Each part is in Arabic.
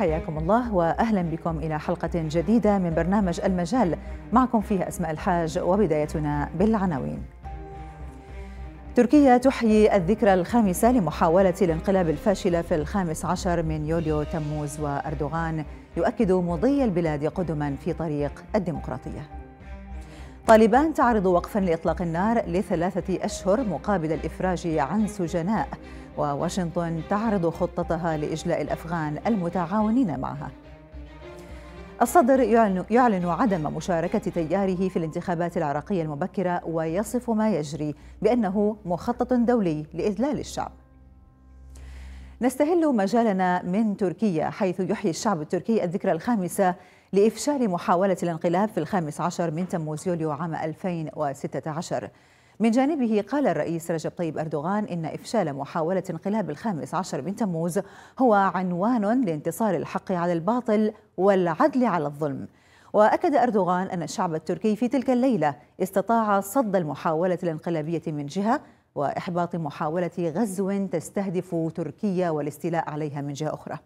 حياكم الله واهلا بكم الى حلقه جديده من برنامج المجال معكم فيها اسماء الحاج وبدايتنا بالعناوين. تركيا تحيي الذكرى الخامسه لمحاوله الانقلاب الفاشله في الخامس عشر من يوليو تموز واردوغان يؤكد مضي البلاد قدما في طريق الديمقراطيه. طالبان تعرض وقفا لاطلاق النار لثلاثه اشهر مقابل الافراج عن سجناء وواشنطن تعرض خطتها لاجلاء الافغان المتعاونين معها الصدر يعلن عدم مشاركة تياره في الانتخابات العراقية المبكرة ويصف ما يجري بأنه مخطط دولي لإذلال الشعب نستهل مجالنا من تركيا حيث يحيي الشعب التركي الذكرى الخامسة لإفشال محاولة الانقلاب في الخامس عشر من تموز يوليو عام 2016 من جانبه قال الرئيس رجب طيب أردوغان إن إفشال محاولة انقلاب الخامس عشر من تموز هو عنوان لانتصار الحق على الباطل والعدل على الظلم وأكد أردوغان أن الشعب التركي في تلك الليلة استطاع صد المحاولة الانقلابية من جهة وإحباط محاولة غزو تستهدف تركيا والاستيلاء عليها من جهة أخرى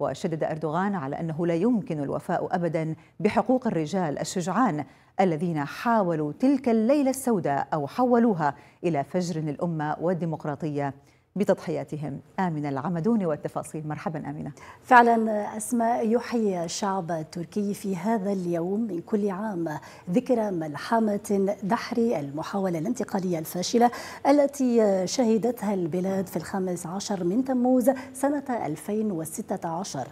وشدد أردوغان على أنه لا يمكن الوفاء أبدا بحقوق الرجال الشجعان الذين حاولوا تلك الليلة السوداء أو حولوها إلى فجر الأمة والديمقراطية بتضحياتهم آمنة العمدون والتفاصيل مرحبا آمنة فعلا أسماء يحيي الشعب التركي في هذا اليوم من كل عام ذكرى ملحمة دحر المحاولة الانتقالية الفاشلة التي شهدتها البلاد في الخامس عشر من تموز سنة 2016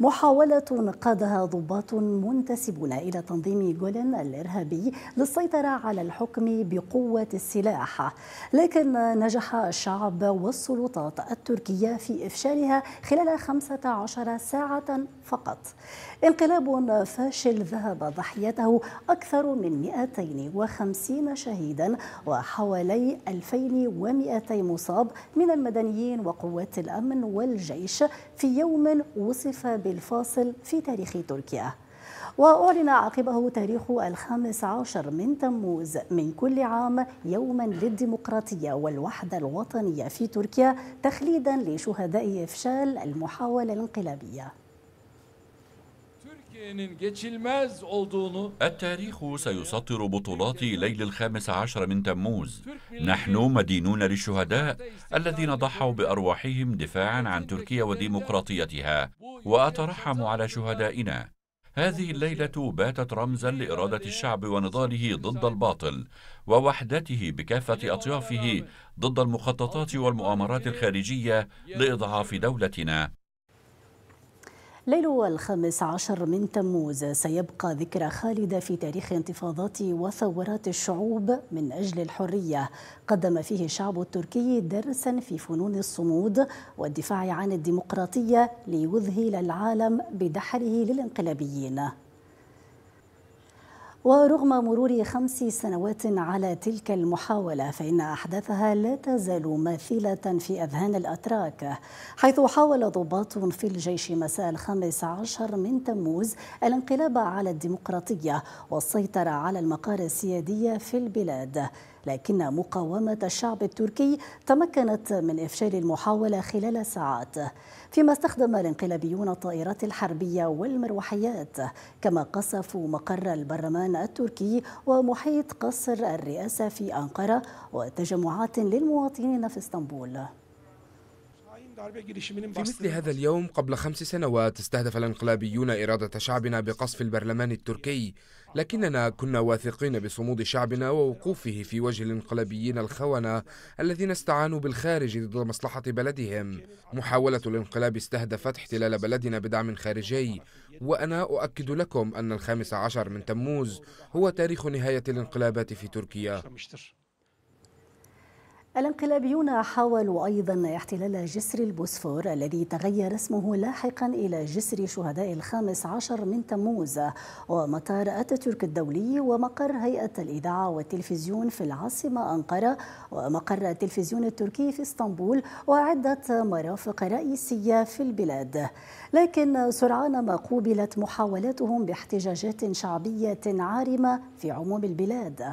محاولة قادها ضباط منتسبون إلى تنظيم جولن الإرهابي للسيطرة على الحكم بقوة السلاح لكن نجح الشعب والسلطة السلطات التركية في إفشالها خلال 15 ساعة فقط انقلاب فاشل ذهب ضحيته أكثر من 250 شهيدا وحوالي 2200 مصاب من المدنيين وقوات الأمن والجيش في يوم وصف بالفاصل في تاريخ تركيا وأعلن عقبه تاريخ الخامس عشر من تموز من كل عام يوما للديمقراطية والوحدة الوطنية في تركيا تخليدا لشهداء إفشال المحاولة الانقلابية التاريخ سيسطر بطولات ليل الخامس عشر من تموز نحن مدينون للشهداء الذين ضحوا بأرواحهم دفاعا عن تركيا وديمقراطيتها وأترحم على شهدائنا هذه الليلة باتت رمزا لإرادة الشعب ونضاله ضد الباطل ووحدته بكافة أطيافه ضد المخططات والمؤامرات الخارجية لإضعاف دولتنا ليل الخامس عشر من تموز سيبقى ذكرى خالدة في تاريخ انتفاضات وثورات الشعوب من أجل الحرية قدم فيه الشعب التركي درسا في فنون الصمود والدفاع عن الديمقراطية ليذهل العالم بدحره للانقلابيين ورغم مرور خمس سنوات على تلك المحاولة فإن أحداثها لا تزال ماثلة في أذهان الأتراك حيث حاول ضباط في الجيش مساء الخامس عشر من تموز الانقلاب على الديمقراطية والسيطرة على المقار السيادي في البلاد لكن مقاومة الشعب التركي تمكنت من إفشال المحاولة خلال ساعات فيما استخدم الانقلابيون الطائرات الحربية والمروحيات كما قصفوا مقر البرلمان التركي ومحيط قصر الرئاسة في أنقرة وتجمعات للمواطنين في اسطنبول في مثل هذا اليوم قبل خمس سنوات استهدف الانقلابيون إرادة شعبنا بقصف البرلمان التركي لكننا كنا واثقين بصمود شعبنا ووقوفه في وجه الانقلابيين الخونة الذين استعانوا بالخارج ضد مصلحة بلدهم محاولة الانقلاب استهدفت احتلال بلدنا بدعم خارجي وأنا أؤكد لكم أن الخامس عشر من تموز هو تاريخ نهاية الانقلابات في تركيا الانقلابيون حاولوا أيضا احتلال جسر البوسفور الذي تغير اسمه لاحقا إلى جسر شهداء الخامس عشر من تموز ومطار أتاتورك الدولي ومقر هيئة الإذاعة والتلفزيون في العاصمة أنقرة ومقر التلفزيون التركي في اسطنبول وعدة مرافق رئيسية في البلاد لكن سرعان ما قوبلت محاولاتهم باحتجاجات شعبية عارمة في عموم البلاد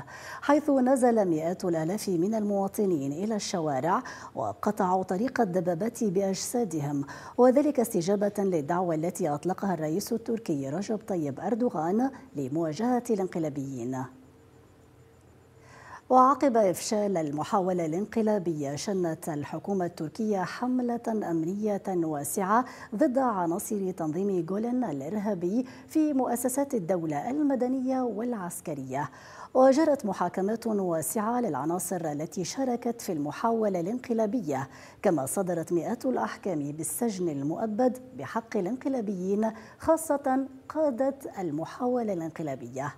حيث نزل مئات الآلاف من المواطنين إلى الشوارع وقطعوا طريق الدبابات بأجسادهم وذلك استجابة للدعوة التي أطلقها الرئيس التركي رجب طيب أردوغان لمواجهة الانقلابيين وعقب إفشال المحاولة الانقلابية شنت الحكومة التركية حملة أمنية واسعة ضد عناصر تنظيم جولن الإرهابي في مؤسسات الدولة المدنية والعسكرية وجرت محاكمات واسعة للعناصر التي شاركت في المحاولة الانقلابية كما صدرت مئات الأحكام بالسجن المؤبد بحق الانقلابيين خاصة قادة المحاولة الانقلابية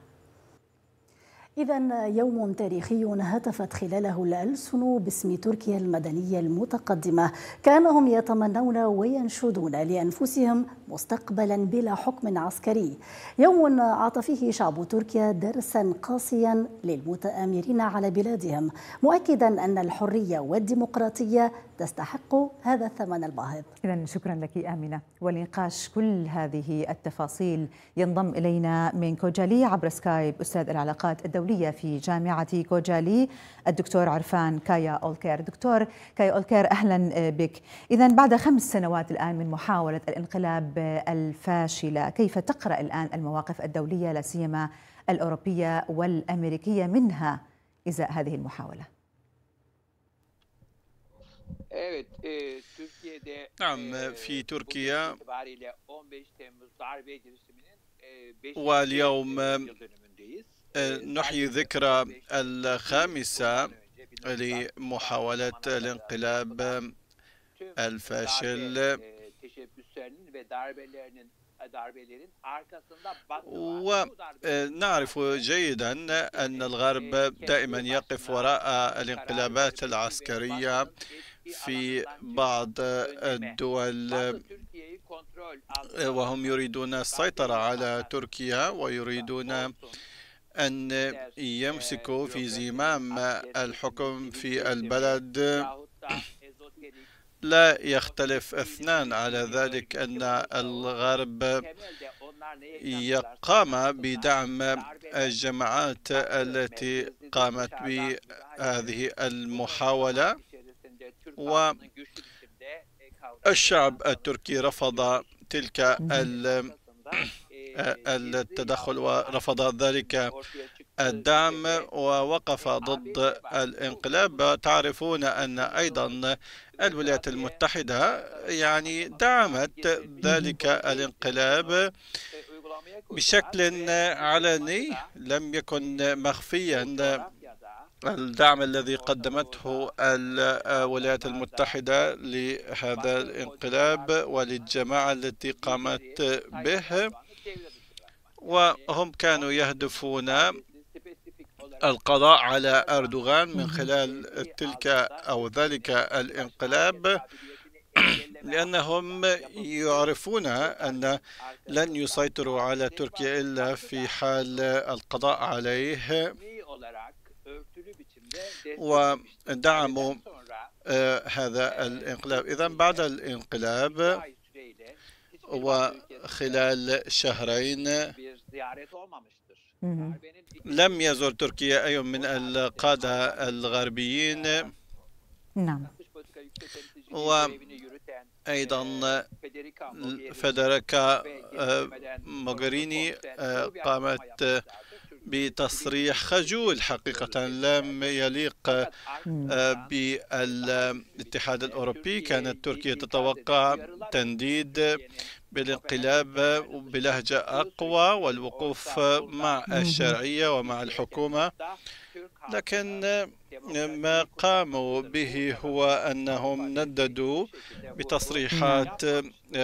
إذا يوم تاريخي هتفت خلاله الألسن باسم تركيا المدنية المتقدمة كأنهم يتمنون وينشدون لأنفسهم مستقبلا بلا حكم عسكري يوم أعطى فيه شعب تركيا درسا قاسيا للمتآمرين على بلادهم مؤكدا أن الحرية والديمقراطية تستحق هذا الثمن الباهظ إذا شكرا لك آمنة ولنقاش كل هذه التفاصيل ينضم إلينا من كوجالي عبر سكايب أستاذ العلاقات الدولية في جامعة كوجالي الدكتور عرفان كايا أولكير دكتور كايا أولكير أهلا آه، بك إذا بعد خمس سنوات الآن من محاولة الانقلاب آه، الفاشلة كيف تقرأ الآن المواقف الدولية لا سيما الأوروبية والأمريكية منها إزاء هذه المحاولة Evet, e, Türkiye'de نعم e, في تركيا واليوم نحيي ذكرى الخامسة لمحاولة الانقلاب الفاشل ونعرف جيدا أن الغرب دائما يقف وراء الانقلابات العسكرية في بعض الدول وهم يريدون السيطرة على تركيا ويريدون أن يمسكوا في زمام الحكم في البلد لا يختلف اثنان على ذلك أن الغرب قام بدعم الجماعات التي قامت بهذه المحاولة والشعب التركي رفض تلك التدخل ورفض ذلك الدعم ووقف ضد الانقلاب تعرفون أن أيضا الولايات المتحدة يعني دعمت ذلك الانقلاب بشكل علني لم يكن مخفيا الدعم الذي قدمته الولايات المتحدة لهذا الانقلاب وللجماعة التي قامت به وهم كانوا يهدفون القضاء على أردوغان من خلال تلك أو ذلك الانقلاب لأنهم يعرفون أن لن يسيطروا على تركيا إلا في حال القضاء عليه ودعموا آه، هذا الانقلاب إذا بعد الانقلاب وخلال شهرين لم يزر تركيا أي من القادة الغربيين نعم وأيضا فدركا آه، موغريني آه، قامت بتصريح خجول حقيقة لم يليق آه، بالاتحاد الأوروبي كانت تركيا تتوقع تنديد بالانقلاب بلهجة أقوى والوقوف مع الشرعية ومع الحكومة لكن ما قاموا به هو أنهم نددوا بتصريحات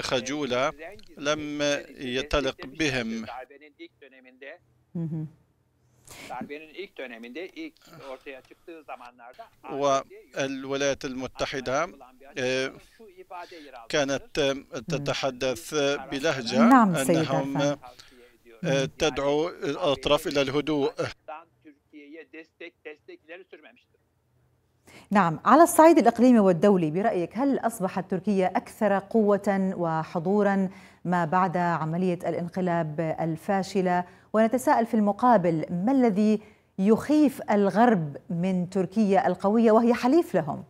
خجولة لم يتلق بهم darbenin ilk döneminde ilk ah. ortaya çıktığı zamanlarda والولايات المتحدة كانت تتحدث بلهجة نعم أنهم تدعو الأطراف إلى الهدوء نعم على الصعيد الإقليمي والدولي برأيك هل أصبحت تركيا أكثر قوة وحضورا ما بعد عملية الانقلاب الفاشلة ونتساءل في المقابل ما الذي يخيف الغرب من تركيا القوية وهي حليف لهم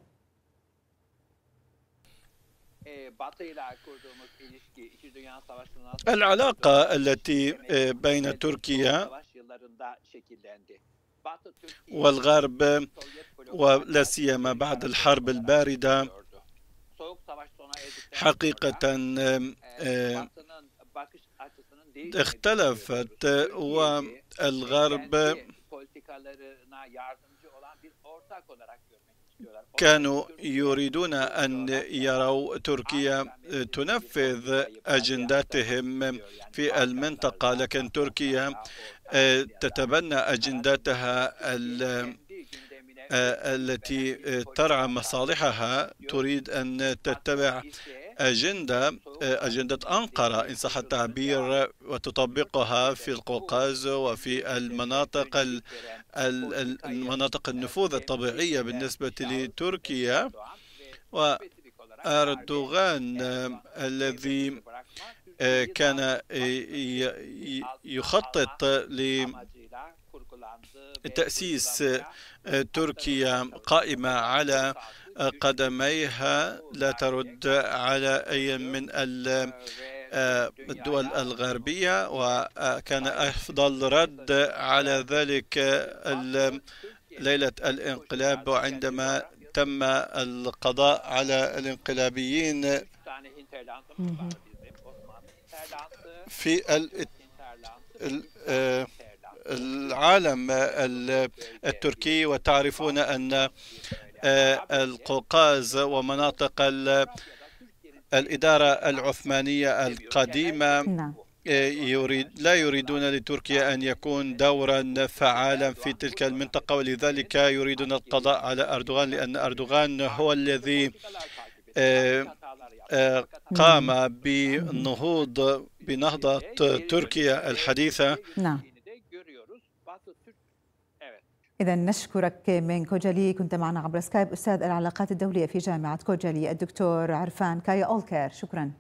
العلاقة التي آه، بين تركيا والغرب ولا سيما بعد الحرب الباردة حقيقة آه، آه، اختلفت والغرب كانوا يريدون أن يروا تركيا تنفذ أجنداتهم في المنطقة لكن تركيا آه، تتبنى أجنداتها آه، التي آه، ترعى مصالحها تريد أن تتبع أجندة أجندة أنقرة إن صح التعبير وتطبقها في القوقاز وفي المناطق المناطق النفوذ الطبيعية بالنسبة لتركيا وأردوغان الذي آه، كان آه، يخطط لتأسيس آه، تركيا قائمة على قدميها لا ترد على أي من آه، الدول الغربية وكان أفضل رد على ذلك ليلة الانقلاب وعندما تم القضاء على الانقلابيين في آه، العالم التركي وتعرفون أن آه، القوقاز ومناطق الإدارة العثمانية القديمة نعم. آه، يريد لا يريدون لتركيا أن يكون دورا فعالا في تلك المنطقة ولذلك يريدون القضاء على أردوغان لأن أردوغان هو الذي آه، قام نعم. بنهوض بنهضة تركيا الحديثة نعم إذا نشكرك من كوجالي كنت معنا عبر سكايب أستاذ العلاقات الدولية في جامعة كوجالي الدكتور عرفان كايا أولكير شكراً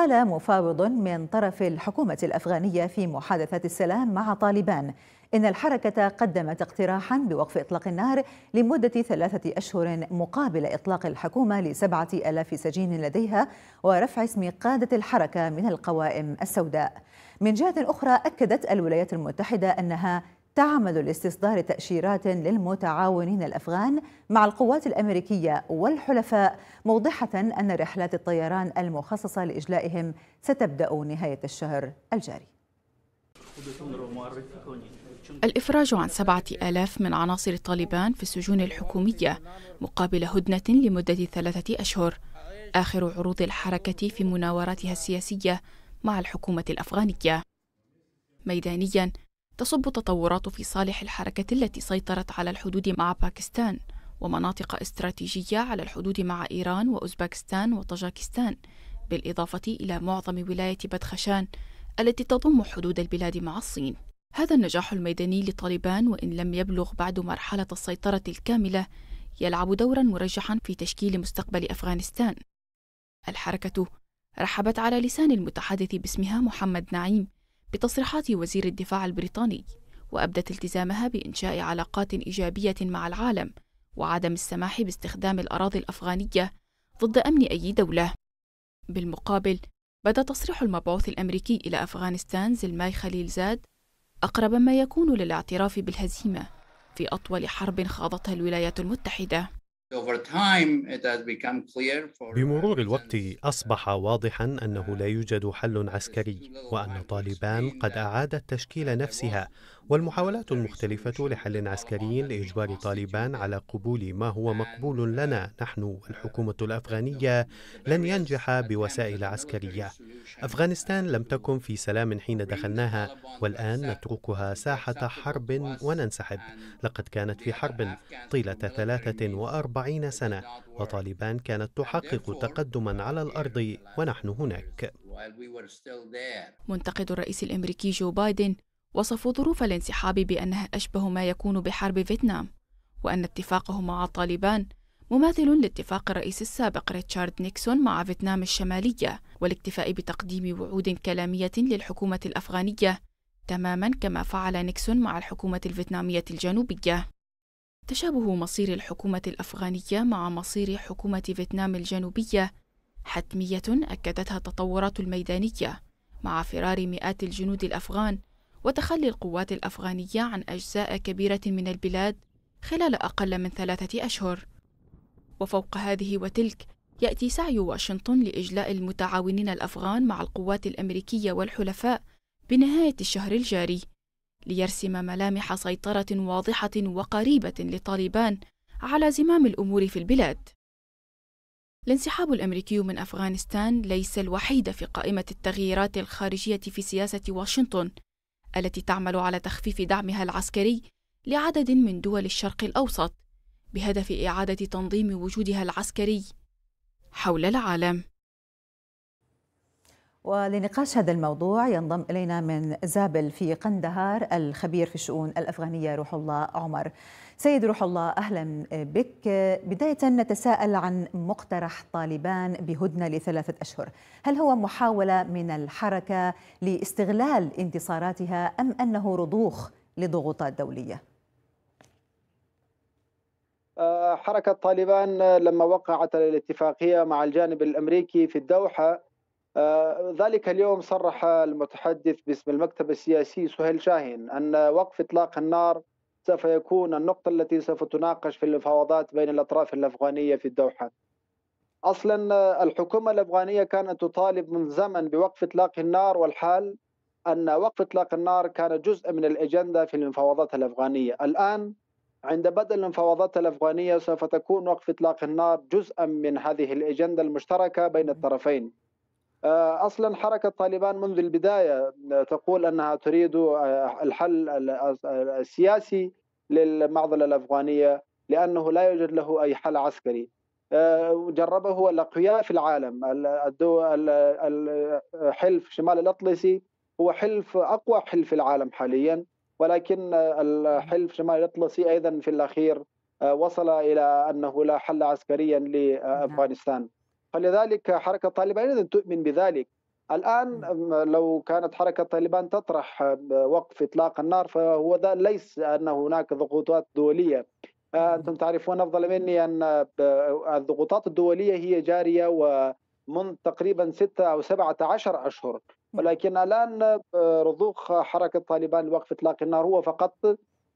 قال مفاوض من طرف الحكومة الأفغانية في محادثات السلام مع طالبان إن الحركة قدمت اقتراحا بوقف إطلاق النار لمدة ثلاثة أشهر مقابل إطلاق الحكومة لسبعة ألاف سجين لديها ورفع اسم قادة الحركة من القوائم السوداء من جهة أخرى أكدت الولايات المتحدة أنها تعمل لاستصدار تأشيرات للمتعاونين الأفغان مع القوات الأمريكية والحلفاء موضحة أن رحلات الطيران المخصصة لإجلائهم ستبدأ نهاية الشهر الجاري الإفراج عن سبعة آلاف من عناصر طالبان في السجون الحكومية مقابل هدنة لمدة ثلاثة أشهر آخر عروض الحركة في مناوراتها السياسية مع الحكومة الأفغانية ميدانيا تصب تطورات في صالح الحركة التي سيطرت على الحدود مع باكستان ومناطق استراتيجية على الحدود مع إيران وأوزبكستان وطاجكستان بالإضافة إلى معظم ولاية بدخشان التي تضم حدود البلاد مع الصين هذا النجاح الميداني لطالبان وإن لم يبلغ بعد مرحلة السيطرة الكاملة يلعب دورا مرجحا في تشكيل مستقبل أفغانستان الحركة رحبت على لسان المتحدث باسمها محمد نعيم بتصريحات وزير الدفاع البريطاني وأبدت التزامها بإنشاء علاقات إيجابية مع العالم وعدم السماح باستخدام الأراضي الأفغانية ضد أمن أي دولة بالمقابل بدا تصريح المبعوث الأمريكي إلى أفغانستان زلماي خليل زاد أقرب ما يكون للاعتراف بالهزيمة في أطول حرب خاضتها الولايات المتحدة بمرور الوقت أصبح واضحا أنه لا يوجد حل عسكري وأن طالبان قد أعادت تشكيل نفسها والمحاولات المختلفة لحل عسكري لإجبار طالبان على قبول ما هو مقبول لنا نحن والحكومة الأفغانية لن ينجح بوسائل عسكرية أفغانستان لم تكن في سلام حين دخلناها والآن نتركها ساحة حرب وننسحب لقد كانت في حرب طيلة 43 سنة وطالبان كانت تحقق تقدما على الأرض ونحن هناك منتقد الرئيس الأمريكي جو بايدن وصفوا ظروف الانسحاب بأنها أشبه ما يكون بحرب فيتنام وأن اتفاقه مع طالبان مماثل لاتفاق الرئيس السابق ريتشارد نيكسون مع فيتنام الشمالية والاكتفاء بتقديم وعود كلامية للحكومة الأفغانية تماما كما فعل نيكسون مع الحكومة الفيتنامية الجنوبية تشابه مصير الحكومة الأفغانية مع مصير حكومة فيتنام الجنوبية حتمية أكدتها التطورات الميدانية مع فرار مئات الجنود الأفغان وتخلي القوات الأفغانية عن أجزاء كبيرة من البلاد خلال أقل من ثلاثة أشهر وفوق هذه وتلك يأتي سعي واشنطن لإجلاء المتعاونين الأفغان مع القوات الأمريكية والحلفاء بنهاية الشهر الجاري ليرسم ملامح سيطرة واضحة وقريبة لطالبان على زمام الأمور في البلاد الانسحاب الأمريكي من أفغانستان ليس الوحيد في قائمة التغييرات الخارجية في سياسة واشنطن التي تعمل على تخفيف دعمها العسكري لعدد من دول الشرق الأوسط بهدف إعادة تنظيم وجودها العسكري حول العالم. ولنقاش هذا الموضوع ينضم إلينا من زابل في قندهار الخبير في الشؤون الأفغانية روح الله عمر. سيد روح الله أهلا بك بداية نتساءل عن مقترح طالبان بهدنة لثلاثة أشهر هل هو محاولة من الحركة لاستغلال انتصاراتها أم أنه رضوخ لضغوطات دولية؟ آه، حركة طالبان لما وقعت الاتفاقية مع الجانب الأمريكي في الدوحة آه، ذلك اليوم صرح المتحدث باسم المكتب السياسي سهيل شاهين أن وقف إطلاق النار سوف يكون النقطة التي سوف تناقش في المفاوضات بين الأطراف الأفغانية في الدوحة أصلا آه، الحكومة الأفغانية كانت تطالب من زمن بوقف إطلاق النار والحال أن وقف إطلاق النار كان جزء من الأجندة في المفاوضات الأفغانية الآن عند بدء المفاوضات الأفغانية سوف تكون وقف إطلاق النار جزءا من هذه الأجندة المشتركة بين الطرفين آه، اصلا حركه طالبان منذ البدايه آه، تقول انها تريد آه، الحل السياسي للمعضله الافغانيه لانه لا يوجد له اي حل عسكري جربه الاقوياء في العالم حلف شمال الاطلسي هو حلف اقوى حلف في العالم حاليا ولكن الحلف شمال الاطلسي ايضا في الاخير وصل الى انه لا حل عسكريا لافغانستان فلذلك حركة طالبان إذن تؤمن بذلك الآن لو كانت حركة طالبان تطرح وقف إطلاق النار فهو ذا ليس أن هناك ضغوطات دولية آه، أنتم تعرفون أفضل مني أن الضغوطات الدولية هي جارية ومن تقريبا ستة أو سبعة عشر أشهر ولكن الآن آه، رضوخ حركة طالبان لوقف إطلاق النار هو فقط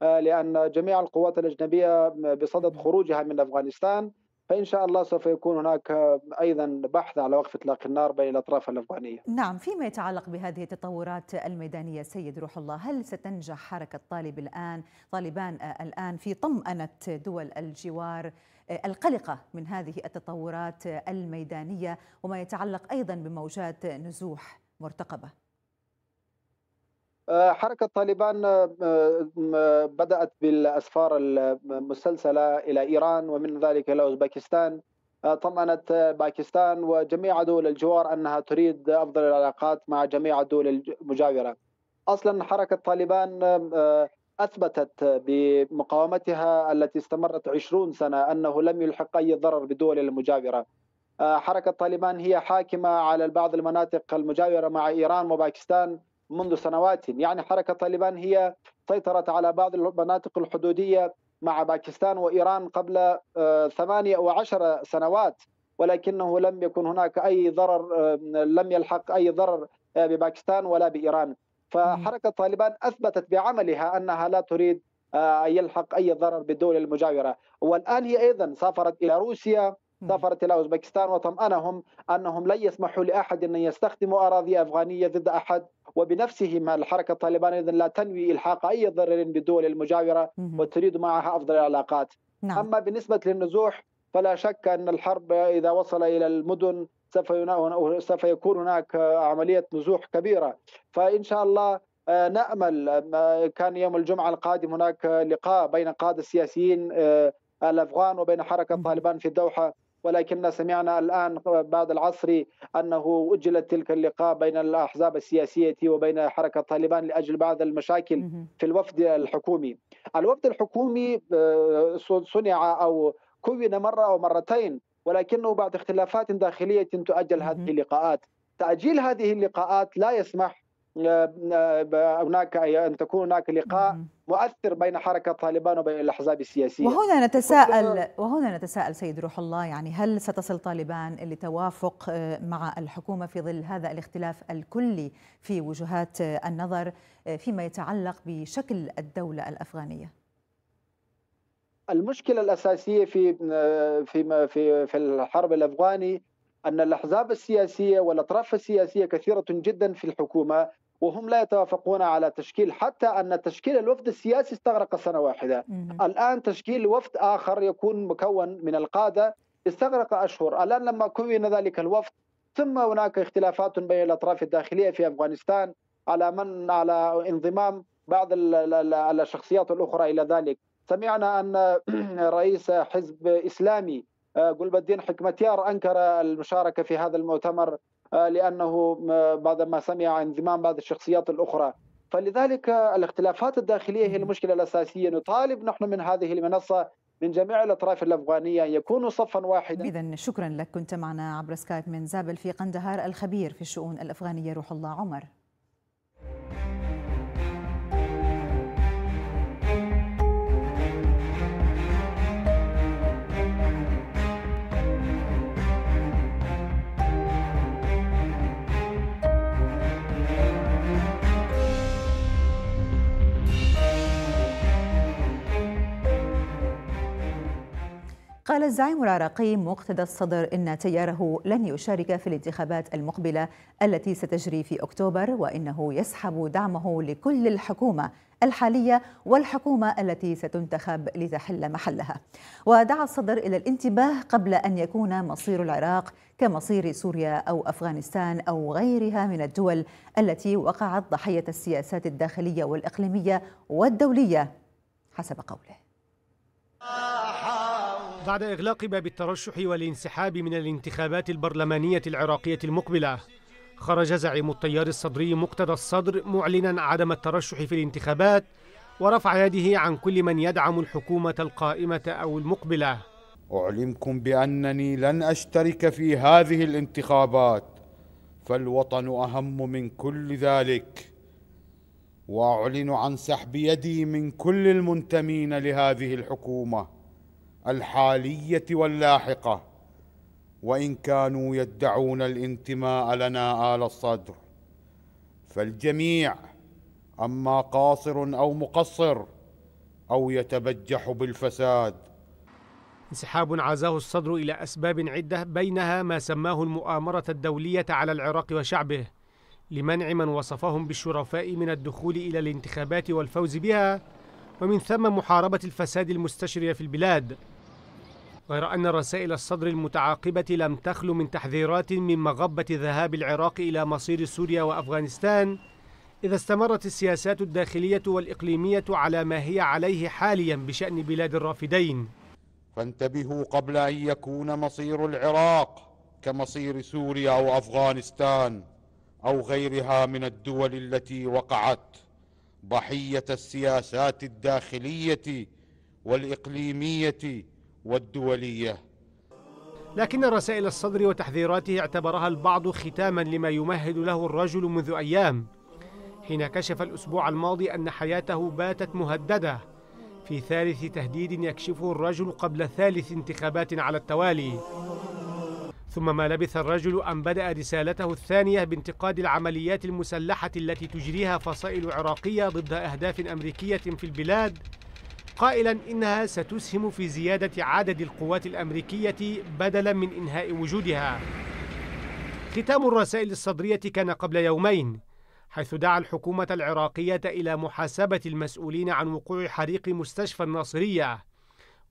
آه، لأن جميع القوات الأجنبية بصدد خروجها من أفغانستان فإن شاء الله سوف يكون هناك أيضا بحث على وقف إطلاق النار بين الأطراف الأفغانية نعم فيما يتعلق بهذه التطورات الميدانية سيد روح الله هل ستنجح حركة طالب الآن طالبان آه، الآن في طمأنة دول الجوار آه، القلقة من هذه التطورات الميدانية وما يتعلق أيضا بموجات نزوح مرتقبة آه، حركة طالبان آه، آه، بدأت بالأسفار المسلسلة إلى إيران ومن ذلك إلى أوزباكستان طمأنت باكستان وجميع دول الجوار أنها تريد أفضل العلاقات مع جميع الدول المجاورة أصلا حركة طالبان أثبتت بمقاومتها التي استمرت عشرون سنة أنه لم يلحق أي ضرر بالدول المجاورة حركة طالبان هي حاكمة على بعض المناطق المجاورة مع إيران وباكستان منذ سنوات يعني حركة طالبان هي سيطرت على بعض المناطق الحدودية مع باكستان وإيران قبل آه، ثمانية أو عشر سنوات ولكنه لم يكن هناك أي ضرر آه، لم يلحق أي ضرر آه، بباكستان ولا بإيران فحركة طالبان أثبتت بعملها أنها لا تريد أن يلحق أي ضرر بالدول المجاورة والآن هي أيضا سافرت إلى روسيا سافرت إلى أوزبكستان وطمأنهم أنهم لن يسمحوا لأحد أن يستخدموا أراضي أفغانية ضد أحد وبنفسهما الحركة الطالبان إذن لا تنوي إلحاق أي ضرر بالدول المجاورة وتريد معها أفضل العلاقات نعم. أما بالنسبة للنزوح فلا شك أن الحرب إذا وصل إلى المدن سوف يكون هناك عملية نزوح كبيرة فإن شاء الله آه، نأمل آه، كان يوم الجمعة القادم هناك لقاء بين قادة السياسيين آه، الأفغان وبين حركة طالبان في الدوحة ولكن سمعنا الآن بعد العصر أنه أجلت تلك اللقاء بين الأحزاب السياسية وبين حركة طالبان لأجل بعض المشاكل في الوفد الحكومي الوفد الحكومي آه، صنع أو كون مرة أو مرتين ولكنه بعد اختلافات داخلية تؤجل هذه اللقاءات تأجيل هذه اللقاءات لا يسمح هناك ان تكون هناك لقاء مؤثر بين حركه طالبان وبين الاحزاب السياسيه وهنا نتساءل وهنا نتساءل سيد روح الله يعني هل ستصل طالبان لتوافق آه، مع الحكومه في ظل هذا الاختلاف الكلي في وجهات آه، النظر آه، فيما يتعلق بشكل الدوله الافغانيه؟ المشكله الاساسيه في في في في الحرب الافغاني ان الاحزاب السياسيه والاطراف السياسيه كثيره جدا في الحكومه وهم لا يتوافقون على تشكيل حتى أن تشكيل الوفد السياسي استغرق سنة واحدة مم. الآن تشكيل وفد آخر يكون مكون من القادة استغرق أشهر الآن لما كون ذلك الوفد ثم هناك اختلافات بين الأطراف الداخلية في أفغانستان على من على انضمام بعض الشخصيات الأخرى إلى ذلك سمعنا أن رئيس حزب إسلامي آه، قلب الدين حكمتيار أنكر المشاركة في هذا المؤتمر آه، لأنه بعدما سمع انضمام بعض الشخصيات الأخرى فلذلك الاختلافات الداخلية هي المشكلة الأساسية نطالب نحن من هذه المنصة من جميع الأطراف الأفغانية أن يكونوا صفا واحدا إذا شكرا لك كنت معنا عبر سكايب من زابل في قندهار الخبير في الشؤون الأفغانية روح الله عمر قال الزعيم العراقي مقتدى الصدر إن تياره لن يشارك في الانتخابات المقبلة التي ستجري في أكتوبر وإنه يسحب دعمه لكل الحكومة الحالية والحكومة التي ستنتخب لتحل محلها ودعا الصدر إلى الانتباه قبل أن يكون مصير العراق كمصير سوريا أو أفغانستان أو غيرها من الدول التي وقعت ضحية السياسات الداخلية والإقليمية والدولية حسب قوله آه، بعد إغلاق باب الترشح والانسحاب من الانتخابات البرلمانية العراقية المقبلة خرج زعيم التيار الصدري مقتدى الصدر معلنا عدم الترشح في الانتخابات ورفع يده عن كل من يدعم الحكومة القائمة أو المقبلة أعلمكم بأنني لن أشترك في هذه الانتخابات فالوطن أهم من كل ذلك وأعلن عن سحب يدي من كل المنتمين لهذه الحكومة الحاليه واللاحقه وان كانوا يدعون الانتماء لنا ال الصدر فالجميع اما قاصر او مقصر او يتبجح بالفساد انسحاب عزاه الصدر الى اسباب عده بينها ما سماه المؤامره الدوليه على العراق وشعبه لمنع من وصفهم بالشرفاء من الدخول الى الانتخابات والفوز بها ومن ثم محاربه الفساد المستشري في البلاد غير أن رسائل الصدر المتعاقبة لم تخلو من تحذيرات من مغبة ذهاب العراق إلى مصير سوريا وأفغانستان إذا استمرت السياسات الداخلية والإقليمية على ما هي عليه حاليا بشأن بلاد الرافدين فانتبهوا قبل أن يكون مصير العراق كمصير سوريا أو أفغانستان أو غيرها من الدول التي وقعت ضحية السياسات الداخلية والإقليمية والدولية لكن رسائل الصدر وتحذيراته اعتبرها البعض ختاما لما يمهد له الرجل منذ أيام حين كشف الأسبوع الماضي أن حياته باتت مهددة في ثالث تهديد يكشفه الرجل قبل ثالث انتخابات على التوالي ثم ما لبث الرجل أن بدأ رسالته الثانية بانتقاد العمليات المسلحة التي تجريها فصائل عراقية ضد أهداف أمريكية في البلاد قائلا إنها ستسهم في زيادة عدد القوات الأمريكية بدلا من إنهاء وجودها ختام الرسائل الصدرية كان قبل يومين حيث دعا الحكومة العراقية إلى محاسبة المسؤولين عن وقوع حريق مستشفى الناصرية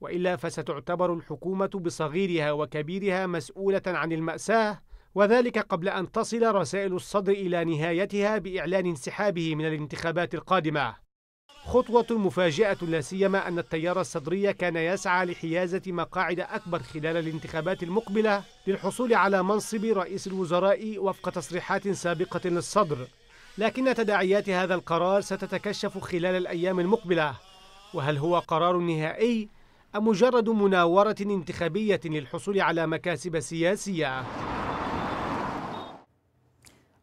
وإلا فستعتبر الحكومة بصغيرها وكبيرها مسؤولة عن المأساة وذلك قبل أن تصل رسائل الصدر إلى نهايتها بإعلان انسحابه من الانتخابات القادمة خطوة مفاجئة لا سيما أن التيار الصدري كان يسعى لحيازة مقاعد أكبر خلال الانتخابات المقبلة للحصول على منصب رئيس الوزراء وفق تصريحات سابقة للصدر لكن تداعيات هذا القرار ستتكشف خلال الأيام المقبلة وهل هو قرار نهائي أم مجرد مناورة انتخابية للحصول على مكاسب سياسية؟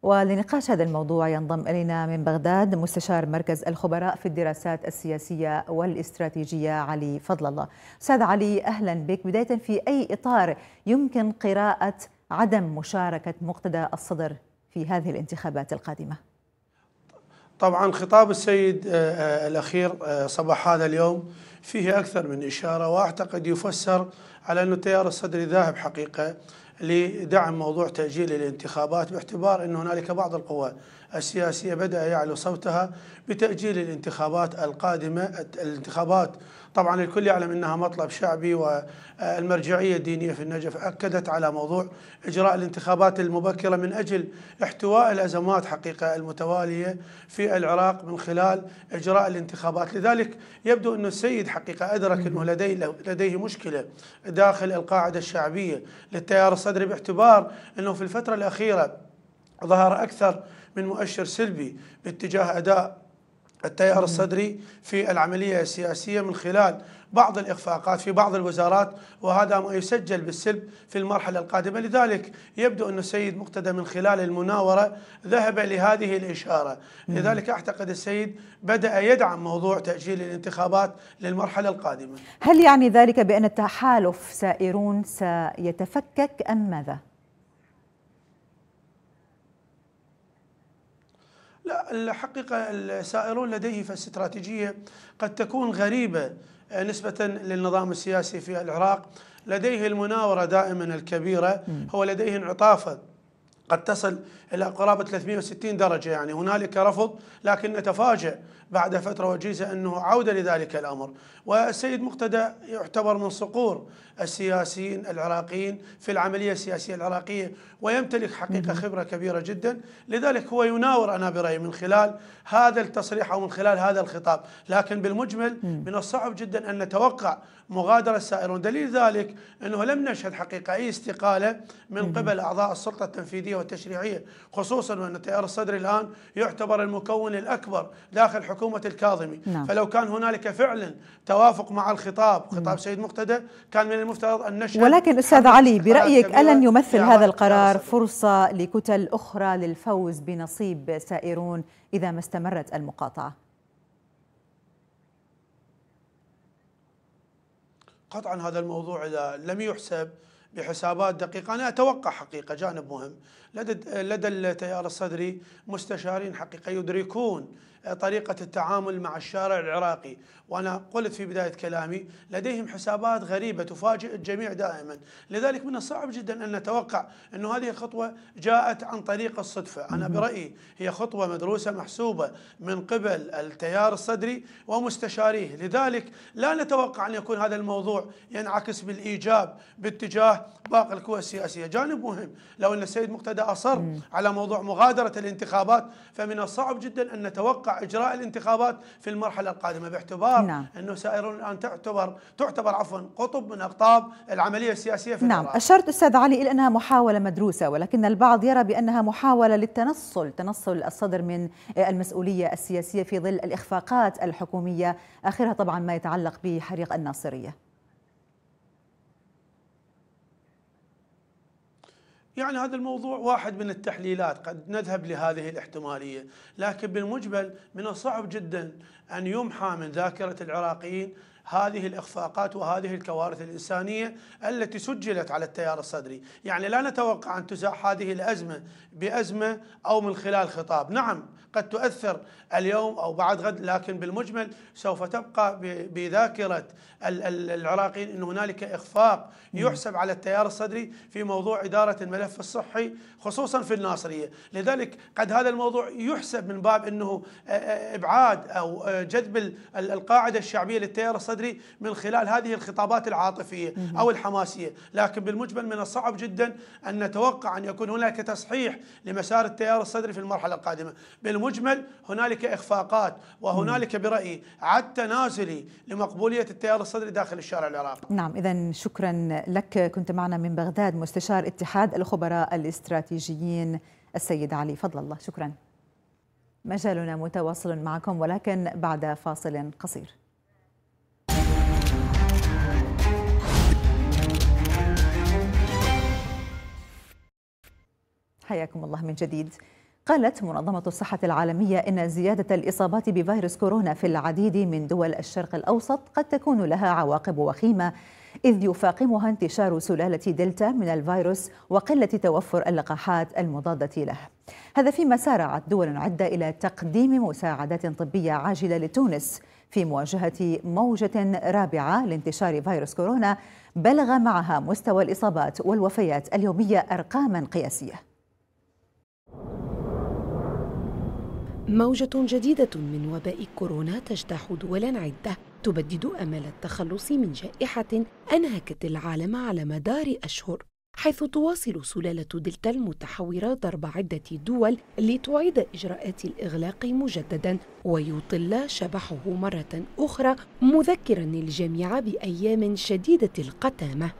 ولنقاش هذا الموضوع ينضم الينا من بغداد مستشار مركز الخبراء في الدراسات السياسيه والاستراتيجيه علي فضل الله. استاذ علي اهلا بك، بدايه في اي اطار يمكن قراءه عدم مشاركه مقتدى الصدر في هذه الانتخابات القادمه؟ طبعا خطاب السيد آه، آه، الاخير آه، صباح هذا اليوم فيه اكثر من اشاره واعتقد يفسر على أن التيار الصدري ذاهب حقيقه لدعم موضوع تأجيل الانتخابات باعتبار أن هنالك بعض القوى السياسية بدأ يعلو صوتها بتأجيل الانتخابات القادمة الانتخابات طبعا الكل يعلم أنها مطلب شعبي والمرجعية الدينية في النجف أكدت على موضوع إجراء الانتخابات المبكرة من أجل احتواء الأزمات حقيقة المتوالية في العراق من خلال إجراء الانتخابات لذلك يبدو أن السيد حقيقة أدرك أنه لديه, لديه مشكلة داخل القاعدة الشعبية للتيار الصدري باعتبار أنه في الفترة الأخيرة ظهر أكثر من مؤشر سلبي باتجاه أداء التيار الصدري في العملية السياسية من خلال بعض الإخفاقات في بعض الوزارات وهذا ما يسجل بالسلب في المرحلة القادمة لذلك يبدو أن السيد مقتدى من خلال المناورة ذهب لهذه الإشارة لذلك أعتقد السيد بدأ يدعم موضوع تأجيل الانتخابات للمرحلة القادمة هل يعني ذلك بأن التحالف سائرون سيتفكك أم ماذا؟ لا الحقيقة السائرون لديه فاستراتيجية قد تكون غريبة آه، نسبة للنظام السياسي في العراق لديه المناورة دائما الكبيرة هو لديه انعطافة قد تصل إلى قرابة 360 درجة يعني هنالك رفض لكن نتفاجئ بعد فترة وجيزة أنه عودة لذلك الأمر والسيد مقتدى يعتبر من صقور السياسيين العراقيين في العملية السياسية العراقية ويمتلك حقيقة خبرة كبيرة جدا لذلك هو يناور أنا برأيي من خلال هذا التصريح أو من خلال هذا الخطاب لكن بالمجمل من الصعب جدا أن نتوقع مغادرة السائرون دليل ذلك أنه لم نشهد حقيقة أي استقالة من قبل أعضاء السلطة التنفيذية والتشريعية خصوصا وأن تيار الصدر الآن يعتبر المكون الأكبر داخل حكومة حكومة الكاظمي نعم. فلو كان هنالك فعلا توافق مع الخطاب نعم. خطاب نعم. سيد مقتدى كان من المفترض أن نشهد ولكن أستاذ علي برأيك ألن يمثل هذا القرار فرصة لكتل أخرى للفوز بنصيب سائرون إذا ما استمرت المقاطعة قطعا هذا الموضوع إذا لم يحسب بحسابات دقيقة أنا أتوقع حقيقة جانب مهم لدى لدى التيار الصدري مستشارين حقيقه يدركون طريقه التعامل مع الشارع العراقي، وانا قلت في بدايه كلامي لديهم حسابات غريبه تفاجئ الجميع دائما، لذلك من الصعب جدا ان نتوقع انه هذه الخطوه جاءت عن طريق الصدفه، انا برايي هي خطوه مدروسه محسوبه من قبل التيار الصدري ومستشاريه، لذلك لا نتوقع ان يكون هذا الموضوع ينعكس بالايجاب باتجاه باقي القوى السياسيه، جانب مهم لو ان السيد مقتدى إذا أصر مم. على موضوع مغادرة الانتخابات فمن الصعب جدا أن نتوقع إجراء الانتخابات في المرحلة القادمة باعتبار نعم. أنه سائرون الآن تعتبر تعتبر عفوا قطب من أقطاب العملية السياسية في نعم أشرت أستاذ علي إلى أنها محاولة مدروسة ولكن البعض يرى بأنها محاولة للتنصل تنصل الصدر من المسؤولية السياسية في ظل الإخفاقات الحكومية آخرها طبعا ما يتعلق بحريق الناصرية يعني هذا الموضوع واحد من التحليلات قد نذهب لهذه الاحتمالية لكن بالمجمل من الصعب جدا أن يمحى من ذاكرة العراقيين هذه الإخفاقات وهذه الكوارث الإنسانية التي سجلت على التيار الصدري يعني لا نتوقع أن تزاح هذه الأزمة بأزمة أو من خلال خطاب نعم قد تؤثر اليوم أو بعد غد لكن بالمجمل سوف تبقى بذاكرة العراقيين أن هنالك إخفاق يحسب على التيار الصدري في موضوع إدارة الملف الصحي خصوصا في الناصرية لذلك قد هذا الموضوع يحسب من باب أنه إبعاد أو جذب القاعدة الشعبية للتيار الصدري البدري من خلال هذه الخطابات العاطفية أو الحماسية لكن بالمجمل من الصعب جدا أن نتوقع أن يكون هناك تصحيح لمسار التيار الصدري في المرحلة القادمة بالمجمل هنالك إخفاقات وهنالك برأيي عد تنازلي لمقبولية التيار الصدري داخل الشارع العراقي نعم إذا شكرا لك كنت معنا من بغداد مستشار اتحاد الخبراء الاستراتيجيين السيد علي فضل الله شكرا مجالنا متواصل معكم ولكن بعد فاصل قصير حياكم الله من جديد قالت منظمة الصحة العالمية إن زيادة الإصابات بفيروس كورونا في العديد من دول الشرق الأوسط قد تكون لها عواقب وخيمة إذ يفاقمها انتشار سلالة دلتا من الفيروس وقلة توفر اللقاحات المضادة له هذا فيما سارعت دول عدة إلى تقديم مساعدات طبية عاجلة لتونس في مواجهة موجة رابعة لانتشار فيروس كورونا بلغ معها مستوى الإصابات والوفيات اليومية أرقاما قياسية موجة جديدة من وباء كورونا تجتاح دولا عدة تبدد أمل التخلص من جائحة أنهكت العالم على مدار أشهر حيث تواصل سلالة دلتا المتحورة ضرب عدة دول لتعيد إجراءات الإغلاق مجددا ويطل شبحه مرة أخرى مذكرا الجميع بأيام شديدة القتامة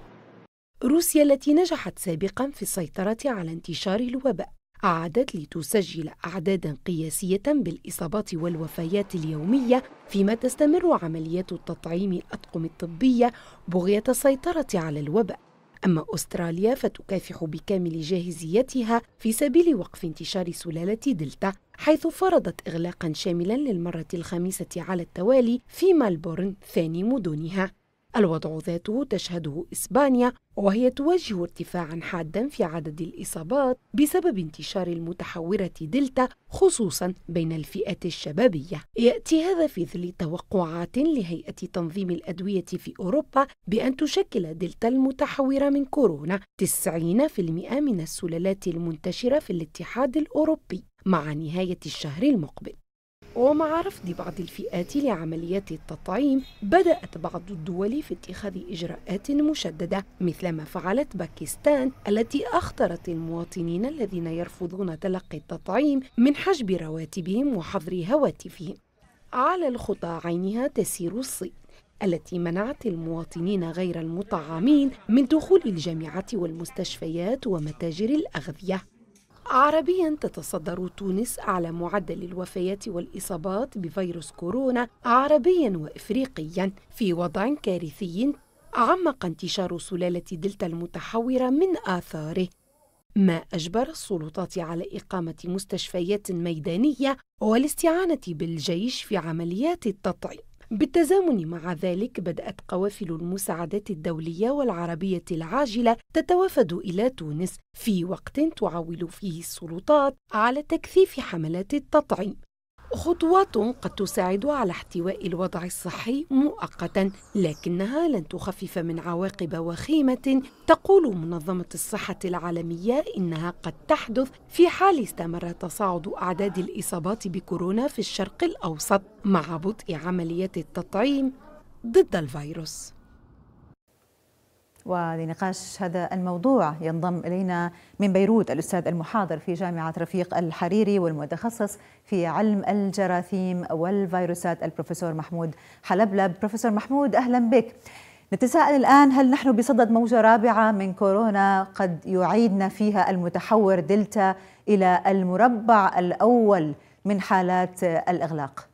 روسيا التي نجحت سابقا في السيطرة على انتشار الوباء أعادت لتسجل أعدادا قياسية بالإصابات والوفيات اليومية فيما تستمر عمليات تطعيم الأطقم الطبية بغية السيطرة على الوباء أما أستراليا فتكافح بكامل جاهزيتها في سبيل وقف انتشار سلالة دلتا حيث فرضت إغلاقا شاملا للمرة الخامسة على التوالي في ملبورن ثاني مدنها الوضع ذاته تشهده إسبانيا وهي تواجه ارتفاعا حادا في عدد الإصابات بسبب انتشار المتحورة دلتا خصوصا بين الفئة الشبابية يأتي هذا في ظل توقعات لهيئة تنظيم الأدوية في أوروبا بأن تشكل دلتا المتحورة من كورونا 90% من السلالات المنتشرة في الاتحاد الأوروبي مع نهاية الشهر المقبل ومع رفض بعض الفئات لعمليات التطعيم بدأت بعض الدول في اتخاذ إجراءات مشددة مثل ما فعلت باكستان التي أخطرت المواطنين الذين يرفضون تلقي التطعيم من حجب رواتبهم وحظر هواتفهم على الخطى عينها تسير الصين التي منعت المواطنين غير المطعمين من دخول الجامعات والمستشفيات ومتاجر الأغذية عربيا تتصدر تونس أعلى معدل الوفيات والإصابات بفيروس كورونا عربيا وإفريقيا في وضع كارثي عمق انتشار سلالة دلتا المتحورة من آثاره ما أجبر السلطات على إقامة مستشفيات ميدانية والاستعانة بالجيش في عمليات التطعيم بالتزامن مع ذلك بدأت قوافل المساعدات الدولية والعربية العاجلة تتوافد إلى تونس في وقت تعول فيه السلطات على تكثيف حملات التطعيم خطوات قد تساعد على احتواء الوضع الصحي مؤقتا لكنها لن تخفف من عواقب وخيمه تقول منظمه الصحه العالميه انها قد تحدث في حال استمر تصاعد اعداد الاصابات بكورونا في الشرق الاوسط مع بطء عمليات التطعيم ضد الفيروس ولنقاش هذا الموضوع ينضم إلينا من بيروت الأستاذ المحاضر في جامعة رفيق الحريري والمتخصص في علم الجراثيم والفيروسات البروفيسور محمود حلبلب بروفيسور محمود أهلا بك نتساءل الآن هل نحن بصدد موجة رابعة من كورونا قد يعيدنا فيها المتحور دلتا إلى المربع الأول من حالات الإغلاق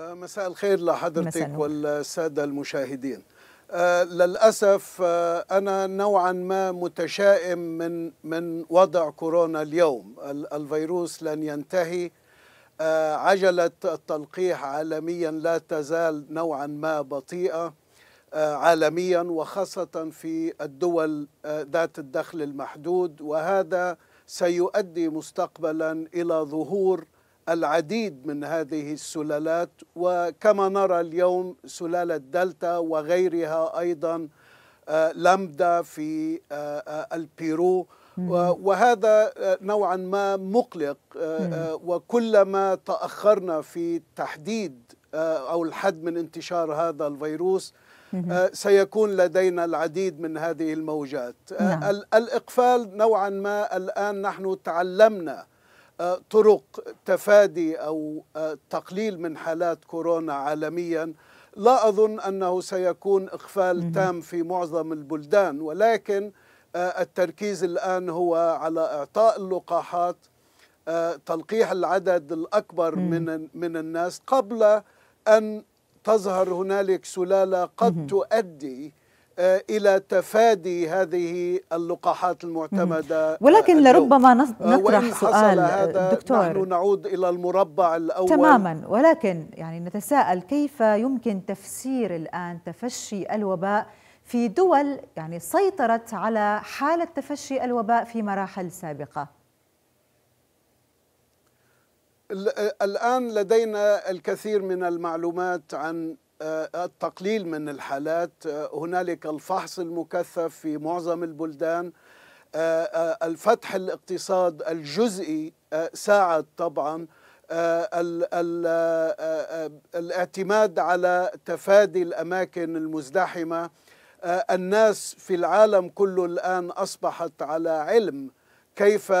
مساء الخير لحضرتك والسادة المشاهدين آه، للأسف آه، أنا نوعا ما متشائم من من وضع كورونا اليوم الفيروس لن ينتهي آه، عجلة التلقيح عالميا لا تزال نوعا ما بطيئة عالميا وخاصة في الدول ذات الدخل المحدود وهذا سيؤدي مستقبلا إلى ظهور العديد من هذه السلالات وكما نرى اليوم سلالة دلتا وغيرها أيضا آه، لامدا في آه، آه، البيرو وهذا نوعا ما مقلق وكلما تأخرنا في تحديد أو الحد من انتشار هذا الفيروس سيكون لدينا العديد من هذه الموجات نعم. الإقفال نوعا ما الآن نحن تعلمنا آه، طرق تفادي أو آه، تقليل من حالات كورونا عالميا لا أظن أنه سيكون إقفال تام في معظم البلدان ولكن آه، التركيز الآن هو على إعطاء اللقاحات تلقيح العدد الأكبر من, من الناس قبل أن تظهر هنالك سلالة قد تؤدي آه، الى تفادي هذه اللقاحات المعتمده ولكن آه، لربما آه، نطرح سؤال هذا دكتور نحن نعود الى المربع الاول تماما ولكن يعني نتساءل كيف يمكن تفسير الان تفشي الوباء في دول يعني سيطرت على حاله تفشي الوباء في مراحل سابقه الآن لدينا الكثير من المعلومات عن آه، التقليل من الحالات آه، هنالك الفحص المكثف في معظم البلدان آه، الفتح الاقتصاد الجزئي ساعد طبعا الاعتماد على تفادي الأماكن المزدحمة الناس في العالم كله الآن أصبحت على علم كيف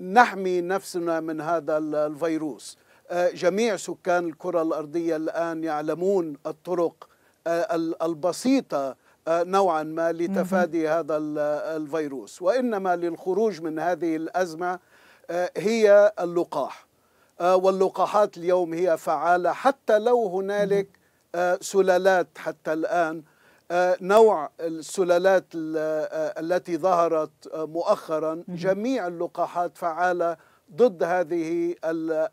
نحمي نفسنا من هذا الفيروس آه، جميع سكان الكرة الأرضية الآن يعلمون الطرق آه، البسيطة آه، نوعا ما لتفادي هذا الفيروس وإنما للخروج من هذه الأزمة هي اللقاح واللقاحات اليوم هي فعالة حتى لو هنالك سلالات حتى الآن نوع السلالات التي ظهرت مؤخرا جميع اللقاحات فعاله ضد هذه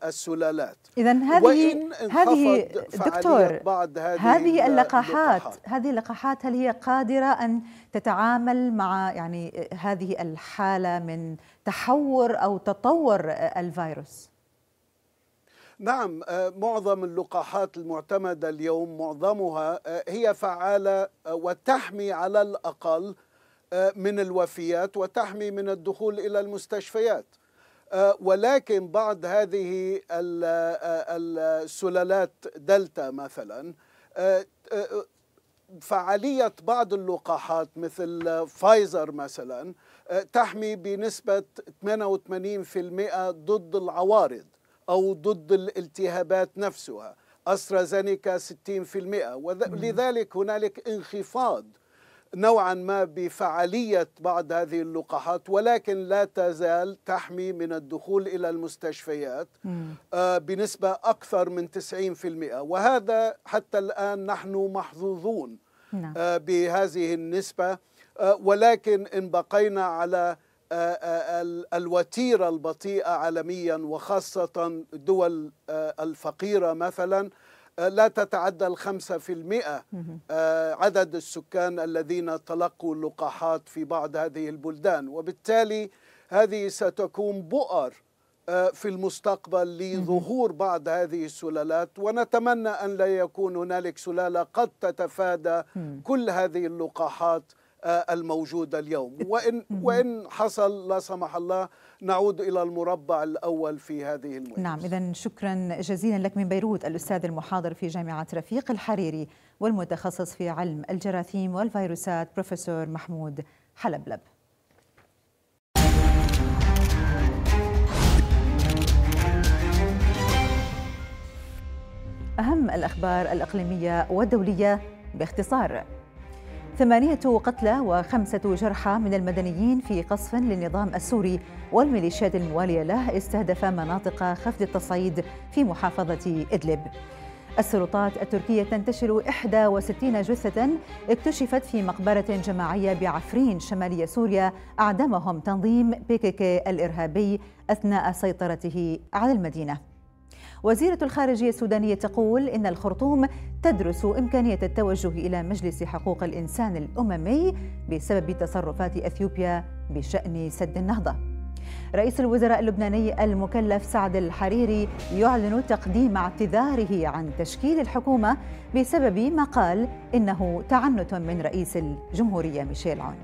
السلالات اذا هذه هذه دكتور بعض هذه, هذه اللقاحات, اللقاحات هذه اللقاحات هل هي قادره ان تتعامل مع يعني هذه الحاله من تحور او تطور الفيروس نعم آه، معظم اللقاحات المعتمده اليوم معظمها آه، هي فعاله آه، وتحمي على الاقل من الوفيات وتحمي من الدخول الى المستشفيات آه، ولكن بعض هذه السلالات آه، دلتا مثلا آه، فعالية بعض اللقاحات مثل فايزر مثلا تحمي بنسبة 88% ضد العوارض أو ضد الالتهابات نفسها أسترازينيكا 60% ولذلك هنالك انخفاض نوعا ما بفعالية بعض هذه اللقاحات ولكن لا تزال تحمي من الدخول إلى المستشفيات آه، بنسبة أكثر من 90% وهذا حتى الآن نحن محظوظون نعم. آه، بهذه النسبة آه، ولكن إن بقينا على الوتيرة البطيئة عالميا وخاصة الدول الفقيرة مثلا لا تتعدى الخمسة في المئة آه، عدد السكان الذين تلقوا اللقاحات في بعض هذه البلدان وبالتالي هذه ستكون بؤر آه، في المستقبل لظهور بعض هذه السلالات ونتمنى أن لا يكون هنالك سلالة قد تتفادى كل هذه اللقاحات آه، الموجودة اليوم وإن, وإن حصل لا سمح الله نعود إلى المربع الأول في هذه المؤسسة نعم إذا شكرا جزيلا لك من بيروت الأستاذ المحاضر في جامعة رفيق الحريري والمتخصص في علم الجراثيم والفيروسات بروفيسور محمود حلبلب أهم الأخبار الإقليمية والدولية باختصار ثمانية قتلى وخمسة جرحى من المدنيين في قصف للنظام السوري والميليشيات الموالية له استهدف مناطق خفض التصعيد في محافظة إدلب السلطات التركية تنتشر 61 جثة اكتشفت في مقبرة جماعية بعفرين شمالية سوريا أعدمهم تنظيم بيكيكي الإرهابي أثناء سيطرته على المدينة وزيرة الخارجية السودانية تقول إن الخرطوم تدرس إمكانية التوجه إلى مجلس حقوق الإنسان الأممي بسبب تصرفات أثيوبيا بشأن سد النهضة رئيس الوزراء اللبناني المكلف سعد الحريري يعلن تقديم اعتذاره عن تشكيل الحكومه بسبب ما قال انه تعنت من رئيس الجمهوريه ميشيل عون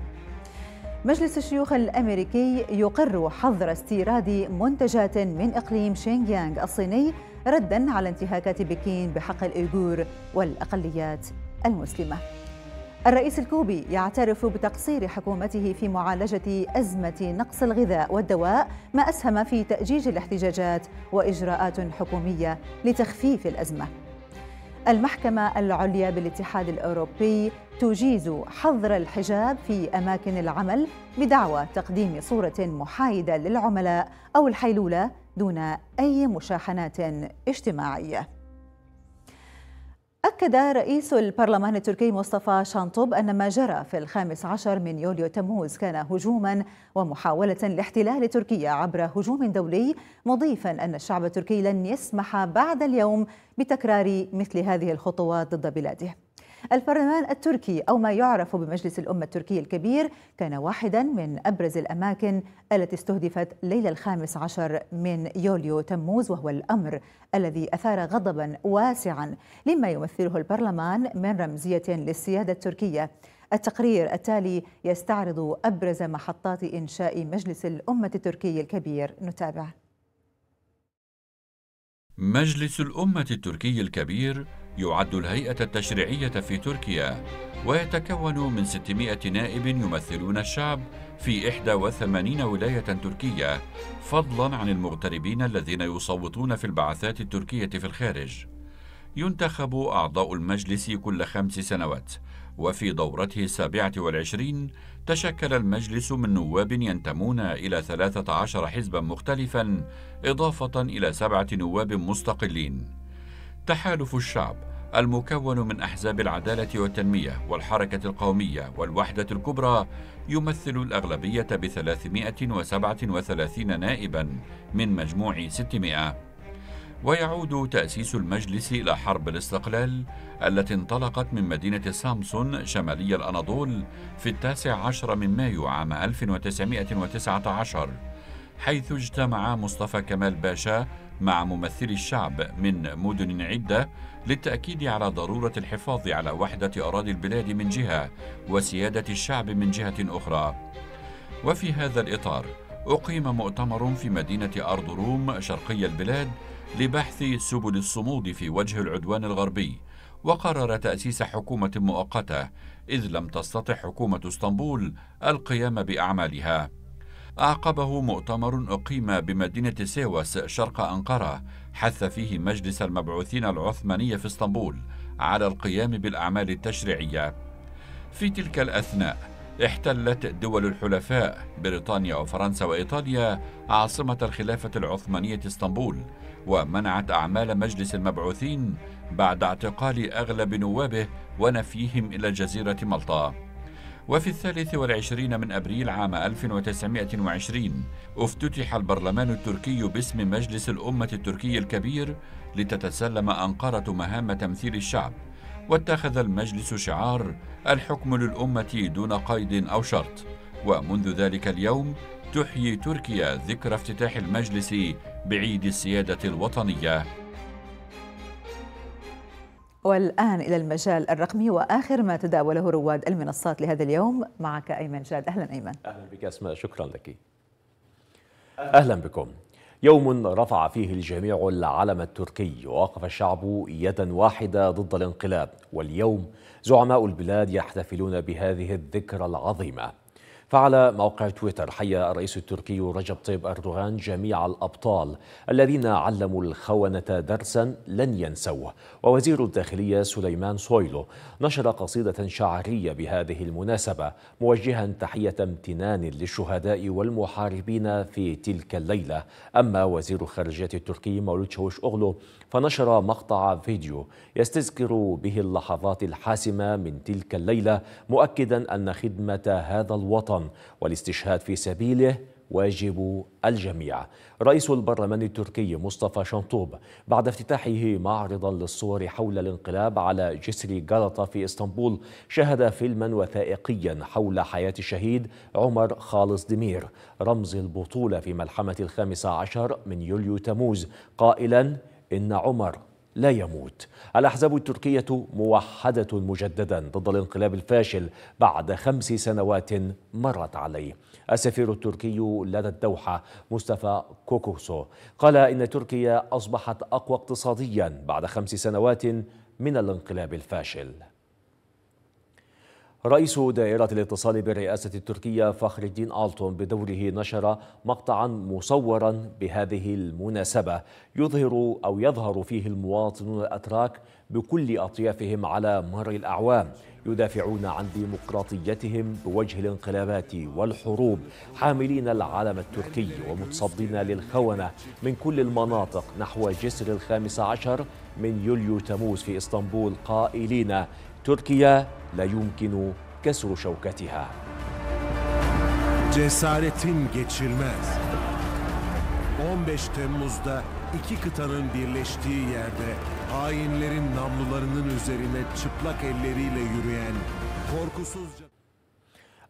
مجلس الشيوخ الأمريكي يقر حظر استيراد منتجات من إقليم شينجيانغ الصيني رداً على انتهاكات بكين بحق الإيغور والأقليات المسلمة الرئيس الكوبي يعترف بتقصير حكومته في معالجة أزمة نقص الغذاء والدواء ما أسهم في تأجيج الاحتجاجات وإجراءات حكومية لتخفيف الأزمة المحكمة العليا بالاتحاد الأوروبي تجيز حظر الحجاب في أماكن العمل بدعوى تقديم صورة محايدة للعملاء أو الحيلولة دون أي مشاحنات اجتماعية أكد رئيس البرلمان التركي مصطفى شانطوب أن ما جرى في الخامس عشر من يوليو تموز كان هجوما ومحاولة لاحتلال تركيا عبر هجوم دولي مضيفا أن الشعب التركي لن يسمح بعد اليوم بتكرار مثل هذه الخطوات ضد بلاده البرلمان التركي أو ما يعرف بمجلس الأمة التركي الكبير كان واحدا من أبرز الأماكن التي استهدفت ليلة الخامس عشر من يوليو تموز وهو الأمر الذي أثار غضبا واسعا لما يمثله البرلمان من رمزية للسيادة التركية التقرير التالي يستعرض أبرز محطات إنشاء مجلس الأمة التركي الكبير نتابع مجلس الأمة التركي الكبير يعد الهيئة التشريعية في تركيا ويتكون من 600 نائب يمثلون الشعب في 81 ولاية تركية فضلا عن المغتربين الذين يصوتون في البعثات التركية في الخارج ينتخب أعضاء المجلس كل خمس سنوات وفي دورته السابعة والعشرين تشكل المجلس من نواب ينتمون إلى 13 حزبا مختلفا إضافة إلى سبعة نواب مستقلين تحالف الشعب المكون من احزاب العداله والتنميه والحركه القوميه والوحده الكبرى يمثل الاغلبيه ب 337 نائبا من مجموع 600 ويعود تاسيس المجلس الى حرب الاستقلال التي انطلقت من مدينه سامسون شمالي الاناضول في التاسع عشر من مايو عام 1919 حيث اجتمع مصطفى كمال باشا مع ممثلي الشعب من مدن عدة للتأكيد على ضرورة الحفاظ على وحدة أراضي البلاد من جهة وسيادة الشعب من جهة أخرى وفي هذا الإطار أقيم مؤتمر في مدينة أرض روم شرقي البلاد لبحث سبل الصمود في وجه العدوان الغربي وقرر تأسيس حكومة مؤقتة إذ لم تستطع حكومة اسطنبول القيام بأعمالها أعقبه مؤتمر أقيم بمدينة سيوس شرق أنقرة حث فيه مجلس المبعوثين العثماني في اسطنبول على القيام بالأعمال التشريعية في تلك الأثناء احتلت دول الحلفاء بريطانيا وفرنسا وإيطاليا عاصمة الخلافة العثمانية اسطنبول ومنعت أعمال مجلس المبعوثين بعد اعتقال أغلب نوابه ونفيهم إلى جزيرة مالطا وفي الثالث والعشرين من أبريل عام 1920 افتتح البرلمان التركي باسم مجلس الأمة التركي الكبير لتتسلم أنقرة مهام تمثيل الشعب واتخذ المجلس شعار الحكم للأمة دون قيد أو شرط ومنذ ذلك اليوم تحيي تركيا ذكرى افتتاح المجلس بعيد السيادة الوطنية والآن إلى المجال الرقمي وآخر ما تداوله رواد المنصات لهذا اليوم معك أيمن جاد أهلا أيمن أهلا بك أسماء شكرا لك أهلا بكم يوم رفع فيه الجميع العلم التركي ووقف الشعب يدا واحدة ضد الانقلاب واليوم زعماء البلاد يحتفلون بهذه الذكرى العظيمة فعلى موقع تويتر حيا الرئيس التركي رجب طيب أردوغان جميع الأبطال الذين علموا الخونة درسا لن ينسوه ووزير الداخلية سليمان سويلو نشر قصيدة شعرية بهذه المناسبة موجها تحية امتنان للشهداء والمحاربين في تلك الليلة أما وزير الخارجية التركي مولود شوش أغلو فنشر مقطع فيديو يستذكر به اللحظات الحاسمة من تلك الليلة مؤكدا أن خدمة هذا الوطن الوطن والاستشهاد في سبيله واجب الجميع رئيس البرلمان التركي مصطفى شنطوب بعد افتتاحه معرضا للصور حول الانقلاب على جسر غلطة في اسطنبول شهد فيلما وثائقيا حول حياة الشهيد عمر خالص دمير رمز البطولة في ملحمة الخامسة عشر من يوليو تموز قائلا إن عمر لا يموت الأحزاب التركية موحدة مجددا ضد الانقلاب الفاشل بعد خمس سنوات مرت عليه السفير التركي لدى الدوحة مصطفى كوكوسو قال إن تركيا أصبحت أقوى اقتصاديا بعد خمس سنوات من الانقلاب الفاشل رئيس دائرة الاتصال بالرئاسة التركية فخر الدين آلتون بدوره نشر مقطعا مصورا بهذه المناسبة يظهر أو يظهر فيه المواطنون الأتراك بكل أطيافهم على مر الأعوام يدافعون عن ديمقراطيتهم بوجه الانقلابات والحروب حاملين العلم التركي ومتصدين للخونة من كل المناطق نحو جسر الخامس عشر من يوليو تموز في إسطنبول قائلين تركيا لا يمكن كسر شوكتها Cesaretin geçilmez. 15 Temmuz'da iki kıtanın birleştiği yerde hainlerin namlularının üzerine çıplak elleriyle yürüyen korkusuzca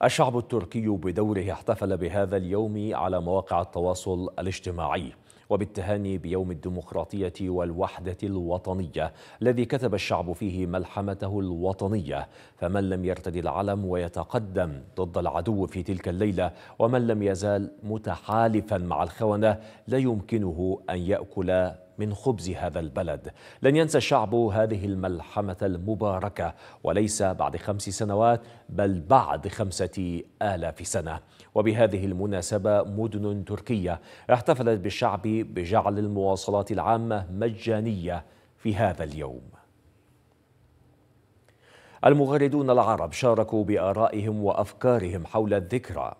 الشعب التركي بدوره احتفل بهذا اليوم على مواقع التواصل الاجتماعي وبالتهاني بيوم الديمقراطية والوحدة الوطنية الذي كتب الشعب فيه ملحمته الوطنية فمن لم يرتدي العلم ويتقدم ضد العدو في تلك الليلة ومن لم يزال متحالفا مع الخونة لا يمكنه أن يأكل من خبز هذا البلد لن ينسى الشعب هذه الملحمة المباركة وليس بعد خمس سنوات بل بعد خمسة آلاف سنة وبهذه المناسبة مدن تركية احتفلت بالشعب بجعل المواصلات العامة مجانية في هذا اليوم المغردون العرب شاركوا بآرائهم وأفكارهم حول الذكرى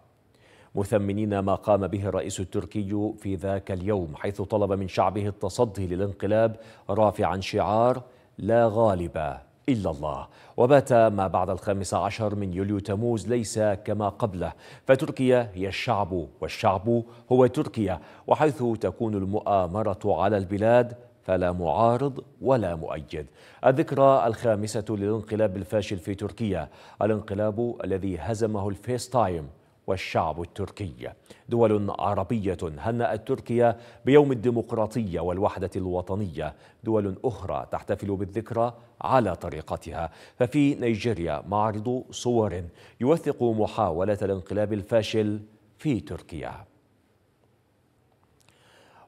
مثمنين ما قام به الرئيس التركي في ذاك اليوم حيث طلب من شعبه التصدي للانقلاب رافعا شعار لا غالب إلا الله وبات ما بعد الخامس عشر من يوليو تموز ليس كما قبله فتركيا هي الشعب والشعب هو تركيا وحيث تكون المؤامرة على البلاد فلا معارض ولا مؤيد الذكرى الخامسة للانقلاب الفاشل في تركيا الانقلاب الذي هزمه الفيس تايم والشعب التركي دول عربية هنأت تركيا بيوم الديمقراطية والوحدة الوطنية دول أخرى تحتفل بالذكرى على طريقتها ففي نيجيريا معرض صور يوثق محاولة الانقلاب الفاشل في تركيا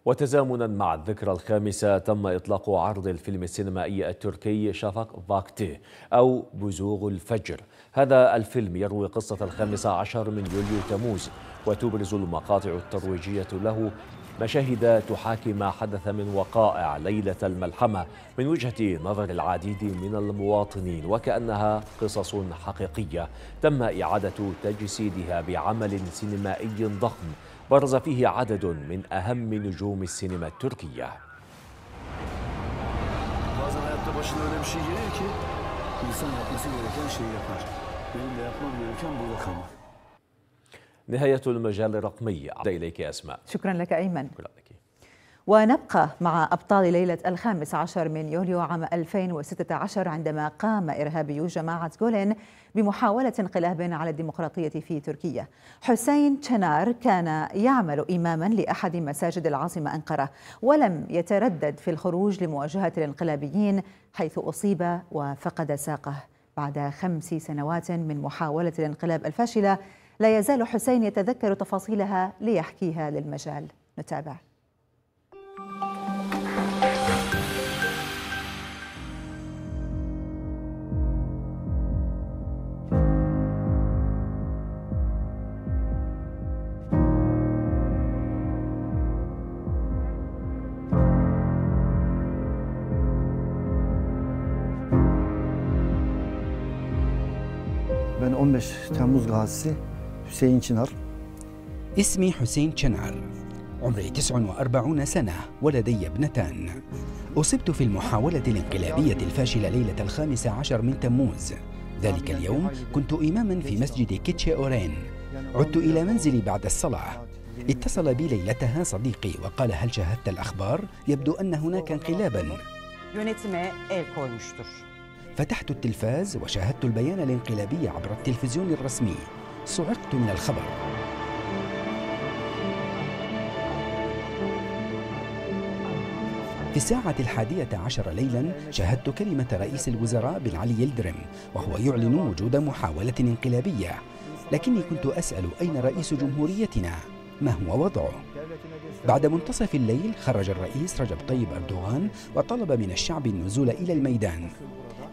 وتزامنا مع الذكرى الخامسة تم إطلاق عرض الفيلم السينمائي التركي شفق فاكتي أو بزوغ الفجر هذا الفيلم يروي قصة الخامسة عشر من يوليو تموز وتبرز المقاطع الترويجية له مشاهد تحاكي ما حدث من وقائع ليلة الملحمة من وجهة نظر العديد من المواطنين وكأنها قصص حقيقية تم إعادة تجسيدها بعمل سينمائي ضخم برز فيه عدد من أهم نجوم السينما التركية نهاية المجال الرقمي عد إليك أسماء شكرا لك أيمن ونبقى مع أبطال ليلة الخامس عشر من يوليو عام 2016 عندما قام إرهابيو جماعة جولين بمحاولة انقلاب على الديمقراطية في تركيا حسين تشنار كان يعمل إماما لأحد مساجد العاصمة أنقرة ولم يتردد في الخروج لمواجهة الانقلابيين حيث أصيب وفقد ساقه بعد خمس سنوات من محاولة الانقلاب الفاشلة لا يزال حسين يتذكر تفاصيلها ليحكيها للمجال نتابع Ben 15 Temmuz gazisi Hüseyin Çınar. اسمي حسين Çınar. عمري 49 سنة ولدي ابنتان أصبت في المحاولة الانقلابية الفاشلة ليلة الخامس عشر من تموز ذلك اليوم كنت إماما في مسجد كيتشي أورين عدت إلى منزلي بعد الصلاة اتصل بي ليلتها صديقي وقال هل شاهدت الأخبار؟ يبدو أن هناك انقلابا فتحت التلفاز وشاهدت البيان الانقلابي عبر التلفزيون الرسمي صعقت من الخبر في الساعة الحادية عشر ليلا شاهدت كلمة رئيس الوزراء بن علي يلدرم وهو يعلن وجود محاولة انقلابية لكني كنت أسأل أين رئيس جمهوريتنا ما هو وضعه بعد منتصف الليل خرج الرئيس رجب طيب أردوغان وطلب من الشعب النزول إلى الميدان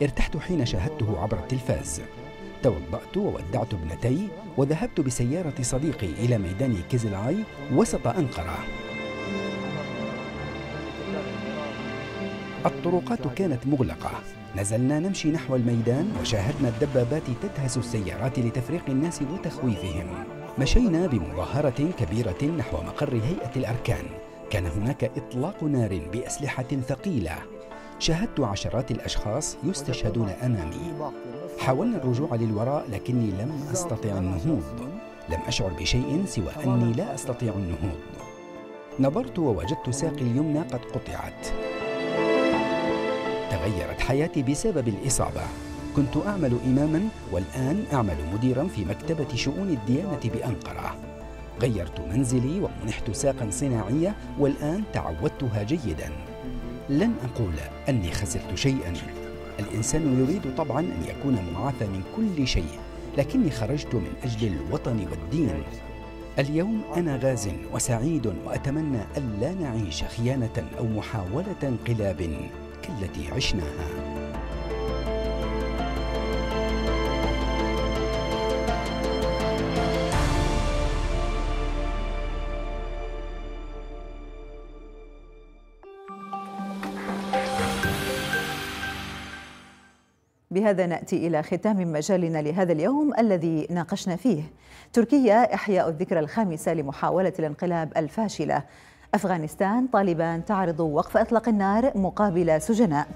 ارتحت حين شاهدته عبر التلفاز توضأت وودعت ابنتي وذهبت بسيارة صديقي إلى ميدان كيزلاي وسط أنقرة الطرقات كانت مغلقة نزلنا نمشي نحو الميدان وشاهدنا الدبابات تدهس السيارات لتفريق الناس وتخويفهم مشينا بمظاهرة كبيرة نحو مقر هيئة الأركان كان هناك إطلاق نار بأسلحة ثقيلة شاهدت عشرات الأشخاص يستشهدون أمامي حاولنا الرجوع للوراء لكني لم أستطع النهوض لم أشعر بشيء سوى أني لا أستطيع النهوض نظرت ووجدت ساقي اليمنى قد قطعت تغيرت حياتي بسبب الإصابة كنت أعمل إماما والآن أعمل مديرا في مكتبة شؤون الديانة بأنقرة غيرت منزلي ومنحت ساقا صناعية والآن تعودتها جيداً لن أقول أني خسرت شيئا الإنسان يريد طبعا أن يكون معافى من كل شيء لكني خرجت من أجل الوطن والدين اليوم أنا غاز وسعيد وأتمنى ألا نعيش خيانة أو محاولة انقلاب كالتي عشناها وبهذا ناتي الى ختام مجالنا لهذا اليوم الذي ناقشنا فيه تركيا احياء الذكرى الخامسه لمحاوله الانقلاب الفاشله أفغانستان طالبان تعرض وقف إطلاق النار مقابل سجناء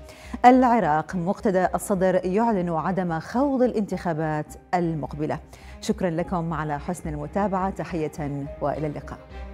العراق مقتدى الصدر يعلن عدم خوض الانتخابات المقبلة شكرا لكم على حسن المتابعة تحية وإلى اللقاء